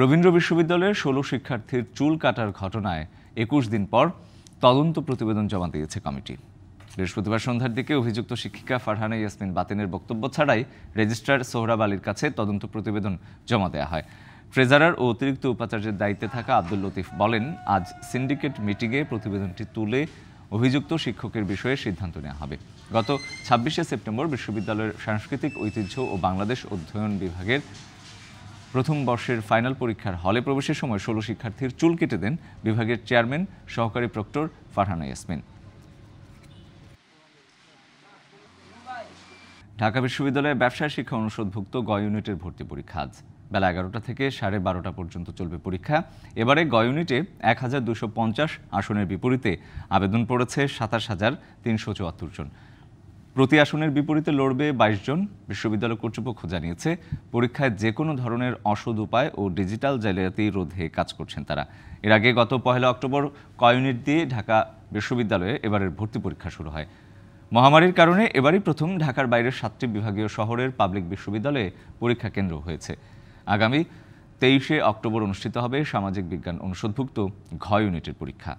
রবীন্দ্র বিশ্ববিদ্যালয়ের ষোলো শিক্ষার্থীর চুল কাটার ঘটনায় একুশ দিন পর তদন্ত প্রতিবেদন জমা দিয়েছে কমিটি বৃহস্পতিবার সন্ধ্যার দিকে অভিযুক্ত শিক্ষিকা ফারহানা ইয়াসমিন বাতিনের বক্তব্য ছাড়াই রেজিস্ট্রার সোহরাব আলীর কাছে তদন্ত প্রতিবেদন জমা দেওয়া হয় ট্রেজারার ও অতিরিক্ত উপাচার্যের দায়িত্বে থাকা আব্দুল লতিফ বলেন আজ সিন্ডিকেট মিটিংয়ে প্রতিবেদনটি তুলে অভিযুক্ত শিক্ষকের বিষয়ে সিদ্ধান্ত নেওয়া হবে গত ছাব্বিশে সেপ্টেম্বর বিশ্ববিদ্যালয়ের সাংস্কৃতিক ঐতিহ্য ও বাংলাদেশ অধ্যয়ন বিভাগের প্রথম বর্ষের ফাইনাল পরীক্ষার হলে প্রবেশের সময় ষোলো শিক্ষার্থীর চুল কেটে দেন বিভাগের চেয়ারম্যান সহকারী প্রক্টর ফারহানা ইয়াসমিন ঢাকা বিশ্ববিদ্যালয়ে ব্যবসায় শিক্ষা অনুষদভুক্ত গ ইউনিটের ভর্তি পরীক্ষা আজ বেলা এগারোটা থেকে সাড়ে বারোটা পর্যন্ত চলবে পরীক্ষা এবারে গ ইউনিটে এক আসনের বিপরীতে আবেদন পড়েছে সাতাশ হাজার তিনশো জন প্রতি আসনের বিপরীতে লড়বে বাইশ জন বিশ্ববিদ্যালয় কর্তৃপক্ষ জানিয়েছে পরীক্ষায় যে কোনো ধরনের অসদ উপায় ও ডিজিটাল জালিয়াতি রোধে কাজ করছেন তারা এর আগে গত পহেলা অক্টোবর কয়ুনিট দিয়ে ঢাকা বিশ্ববিদ্যালয়ে এবারের ভর্তি পরীক্ষা শুরু হয় মহামারীর কারণে এবারই প্রথম ঢাকার বাইরের সাতটি বিভাগীয় শহরের পাবলিক বিশ্ববিদ্যালয়ে পরীক্ষা কেন্দ্র হয়েছে আগামী তেইশে অক্টোবর অনুষ্ঠিত হবে সামাজিক বিজ্ঞান অনুষদভুক্ত ঘ ইউনিটের পরীক্ষা